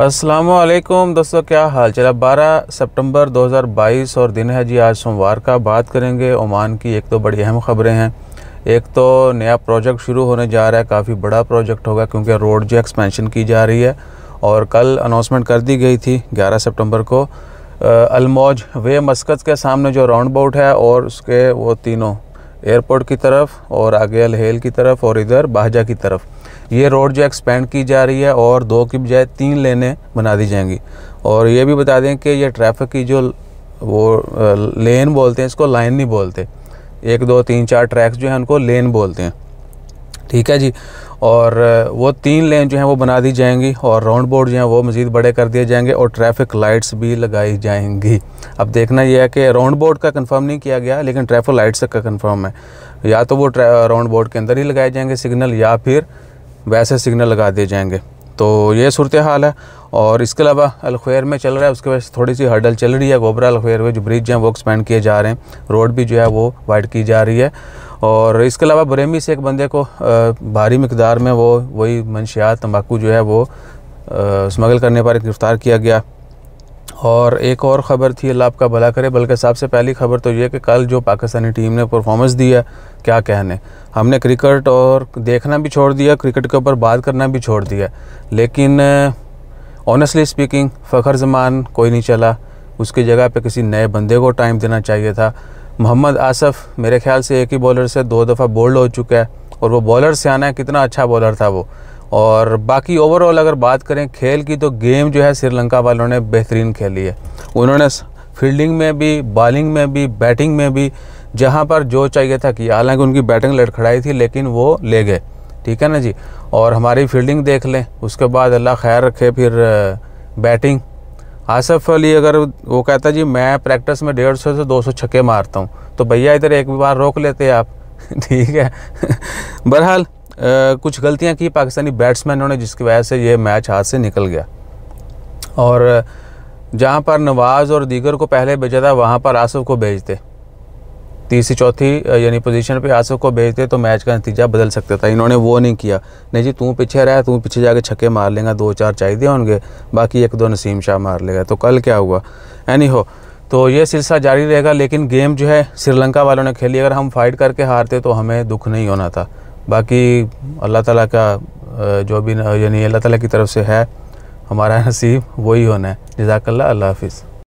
असलम दोस्तों क्या हाल चला 12 सितंबर 2022 और दिन है जी आज सोमवार का बात करेंगे ओमान की एक तो बड़ी अहम ख़बरें हैं एक तो नया प्रोजेक्ट शुरू होने जा रहा है काफ़ी बड़ा प्रोजेक्ट होगा क्योंकि रोड जो एक्सपेंशन की जा रही है और कल अनाउंसमेंट कर दी गई थी 11 सितंबर को अलमौज वे मस्कत के सामने जो राउंड बाउट है और उसके वो तीनों एयरपोर्ट की तरफ और आगे अलहेल की तरफ और इधर बाहजा की तरफ ये रोड जो एक्सपेंड की जा रही है और दो की बजाय तीन लेने बना दी जाएंगी और ये भी बता दें कि ये ट्रैफिक की जो वो लेन बोलते हैं इसको लाइन नहीं बोलते एक दो तीन चार ट्रैक्स जो हैं उनको लेन बोलते हैं ठीक है जी और वो तीन लेन जो हैं वो बना दी जाएंगी और राउंड बोर्ड जो हैं वो मज़ीद बड़े कर दिए जाएंगे और ट्रैफिक लाइट्स भी लगाई जाएंगी अब देखना यह है कि राउंड बोर्ड का कंफर्म नहीं किया गया लेकिन ट्रैफिक लाइट्स का कंफर्म है या तो वो राउंड बोर्ड के अंदर ही लगाए जाएंगे सिग्नल या फिर वैसे सिग्नल लगा दिए जाएंगे तो ये सूरत हाल है और इसके अलावा अलखेर में चल रहा है उसके वजह से थोड़ी सी हर्डल चल रही है गोबरा अलखेर में जो ब्रिज हैं वो एक्सपेंड किए जा रहे हैं रोड भी जो है वो वाइड की जा रही है और इसके अलावा बरेमी से एक बंदे को भारी मकदार में वो वही मनशियात तम्बाकू जो है वो स्मगल करने पर गिरफ़्तार किया गया और एक और ख़बर थी अल्लाह आपका भला करे बल्कि सबसे पहली ख़बर तो ये कि कल जो पाकिस्तानी टीम ने परफॉर्मेंस दिया है क्या कहने हमने क्रिकेट और देखना भी छोड़ दिया क्रिकेट के ऊपर बात करना भी छोड़ दिया लेकिन ऑनेस्टली स्पीकिंग फ़खर जमान कोई नहीं चला उसकी जगह पे किसी नए बंदे को टाइम देना चाहिए था मोहम्मद आसफ़ मेरे ख्याल से एक ही बॉलर से दो दफ़ा बोल्ड हो चुका है और वो बॉलर से आना है कितना अच्छा बॉलर था वो और बाकी ओवरऑल अगर बात करें खेल की तो गेम जो है श्रीलंका वालों ने बेहतरीन खेली है उन्होंने फील्डिंग में भी बॉलिंग में भी बैटिंग में भी जहाँ पर जो चाहिए था कि हालांकि उनकी बैटिंग लड़खड़ाई थी लेकिन वो ले गए ठीक है ना जी और हमारी फील्डिंग देख लें उसके बाद अल्लाह खैर रखे फिर बैटिंग आसफ अली अगर वो कहता जी मैं प्रैक्टिस में डेढ़ सौ से दो सौ छक्के मारता हूँ तो भैया इधर एक बार रोक लेते आप ठीक है बहरहाल कुछ गलतियाँ की पाकिस्तानी बैट्समैनों ने जिसकी वजह से ये मैच हाथ से निकल गया और जहाँ पर नवाज़ और दीगर को पहले भेजा था वहाँ पर आसफ को भेजते तीसरी चौथी यानी पोजीशन पे आसफ को भेजते तो मैच का नतीजा बदल सकता था इन्होंने वो नहीं किया नहीं जी तू पीछे रहा तू पीछे जाके छक्के मार लेगा दो चार चाहिए होंगे बाकी एक दो नसीम शाह मार लेगा तो कल क्या हुआ एनी हो तो ये सिलसिला जारी रहेगा लेकिन गेम जो है श्रीलंका वालों ने खेली अगर हम फाइट करके हारते तो हमें दुख नहीं होना था बाकी अल्लाह ताला का जो भी यानी अल्लाह ताला की तरफ से है हमारा नसीब वही होना है जजाकल्ला अल्लाह हाफिज़